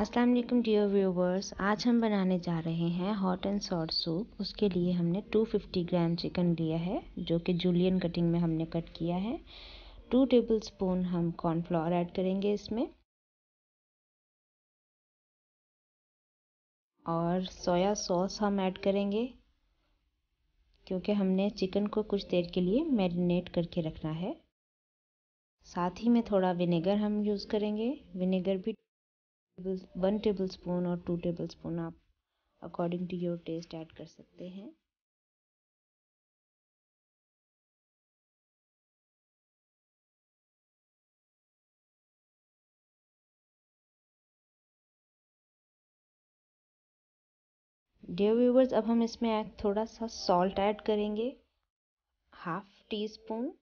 अस्सलाम वालेकुम dear viewers आज हम बनाने जा रहे हैं हॉट एंड सॉट सूप उसके लिए हमने 250 ग्राम चिकन लिया है जो कि जूलियन कटिंग में हमने कट किया है टू टेबल स्पून हम कॉर्नफ्लावर ऐड करेंगे इसमें और सोया सॉस हम ऐड करेंगे क्योंकि हमने चिकन को कुछ देर के लिए मैरिनेट करके रखना है साथ ही में थोड़ा विनेगर हम यूज़ करेंगे विनेगर भी वन टेबल स्पून और टू टेबल स्पून आप according to your taste add कर सकते हैं डेयर व्यूवर्स अब हम इसमें थोड़ा सा सॉल्ट ऐड करेंगे half teaspoon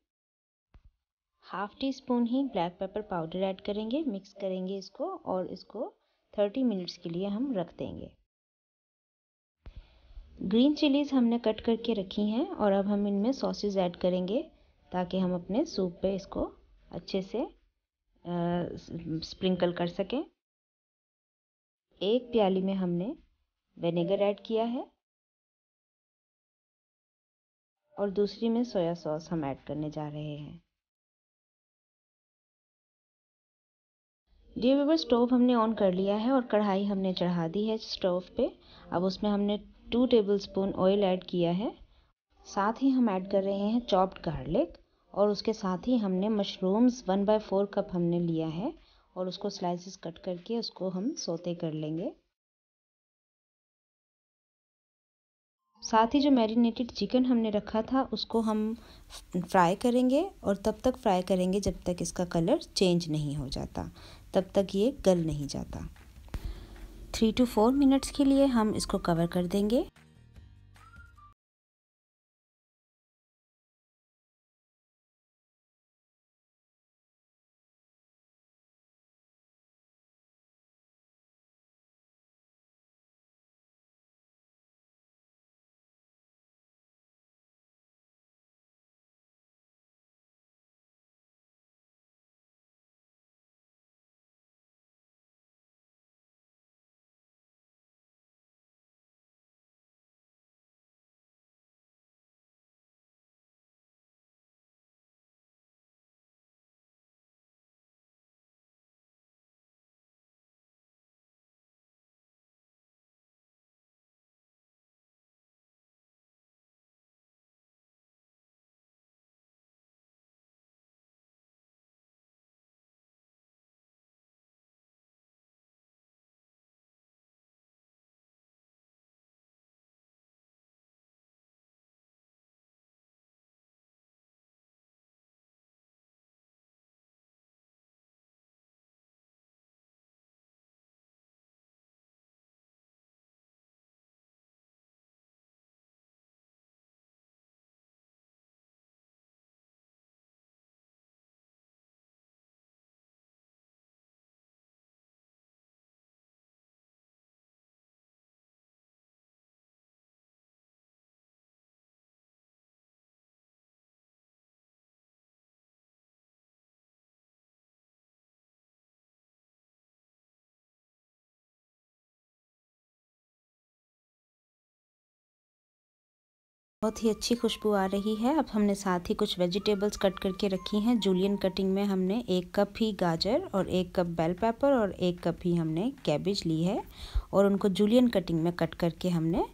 half teaspoon ही ब्लैक पेपर पाउडर ऐड करेंगे मिक्स करेंगे इसको और इसको 30 मिनट्स के लिए हम रख देंगे ग्रीन चिलीज़ हमने कट करके रखी हैं और अब हम इनमें सॉसेज ऐड करेंगे ताकि हम अपने सूप पे इसको अच्छे से स्प्रिंकल कर सकें एक प्याली में हमने वेनेगर ऐड किया है और दूसरी में सोया सॉस हम ऐड करने जा रहे हैं डियर वीवर स्टोव हमने ऑन कर लिया है और कढ़ाई हमने चढ़ा दी है स्टोव पे अब उसमें हमने two tablespoon oil add किया है साथ ही हम ऐड कर रहे हैं चॉप्ड गार्लिक और उसके साथ ही हमने mushrooms one by four cup हमने लिया है और उसको स्लाइसेस कट करके उसको हम सोते कर लेंगे साथ ही जो मैरिनेटेड चिकन हमने रखा था उसको हम फ्राई करेंगे और तब तक फ्राई करेंगे जब तक इसका कलर चेंज नहीं हो जाता तब तक ये गल नहीं जाता थ्री टू फोर मिनट्स के लिए हम इसको कवर कर देंगे बहुत ही अच्छी खुशबू आ रही है अब हमने साथ ही कुछ वेजिटेबल्स कट करके रखी हैं जूलियन कटिंग में हमने एक कप ही गाजर और एक कप बेल पेपर और एक कप ही हमने कैबेज ली है और उनको जूलियन कटिंग में कट करके हमने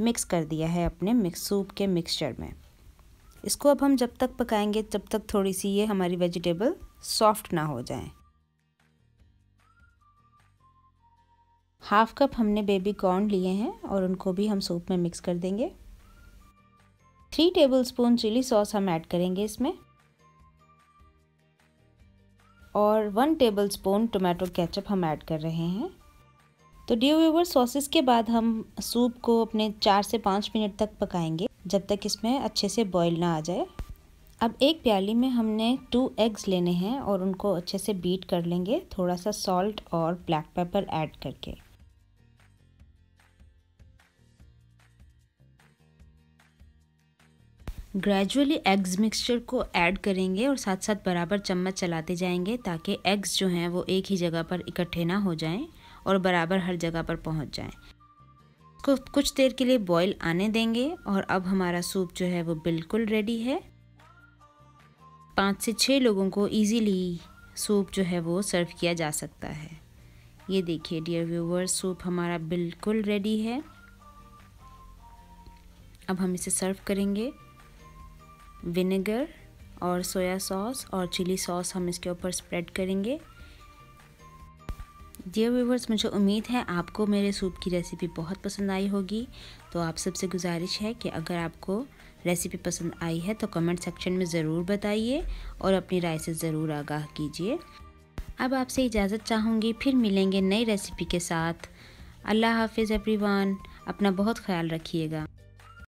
मिक्स कर दिया है अपने मिक्स सूप के मिक्सचर में इसको अब हम जब तक पकाएंगे तब तक थोड़ी सी ये हमारी वेजिटेबल सॉफ्ट ना हो जाए हाफ़ कप हमने बेबी कॉर्न लिए हैं और उनको भी हम सूप में मिक्स कर देंगे थ्री टेबलस्पून चिली सॉस हम ऐड करेंगे इसमें और वन टेबलस्पून टोमेटो केचप हम ऐड कर रहे हैं तो डी ओवर सॉसेस के बाद हम सूप को अपने चार से पाँच मिनट तक पकाएंगे जब तक इसमें अच्छे से बॉईल ना आ जाए अब एक प्याली में हमने टू एग्स लेने हैं और उनको अच्छे से बीट कर लेंगे थोड़ा सा सॉल्ट और ब्लैक पेपर ऐड करके ग्रेजुअली एग्स मिक्सचर को ऐड करेंगे और साथ साथ बराबर चम्मच चलाते जाएंगे ताकि एग्स जो हैं वो एक ही जगह पर इकट्ठे ना हो जाएं और बराबर हर जगह पर पहुंच जाएं इसको कुछ देर के लिए बॉईल आने देंगे और अब हमारा सूप जो है वो बिल्कुल रेडी है पाँच से छः लोगों को ईज़ीली सूप जो है वो सर्व किया जा सकता है ये देखिए डियर व्यूवर सूप हमारा बिल्कुल रेडी है अब हम इसे सर्व करेंगे विनेगर और सोया सॉस और चिली सॉस हम इसके ऊपर स्प्रेड करेंगे डियर व्यूवर्स मुझे उम्मीद है आपको मेरे सूप की रेसिपी बहुत पसंद आई होगी तो आप सबसे गुजारिश है कि अगर आपको रेसिपी पसंद आई है तो कमेंट सेक्शन में ज़रूर बताइए और अपनी राय से ज़रूर आगाह कीजिए अब आपसे इजाज़त चाहूँगी फिर मिलेंगे नई रेसिपी के साथ अल्लाह हाफिज़ एवरीवान अपना बहुत ख्याल रखिएगा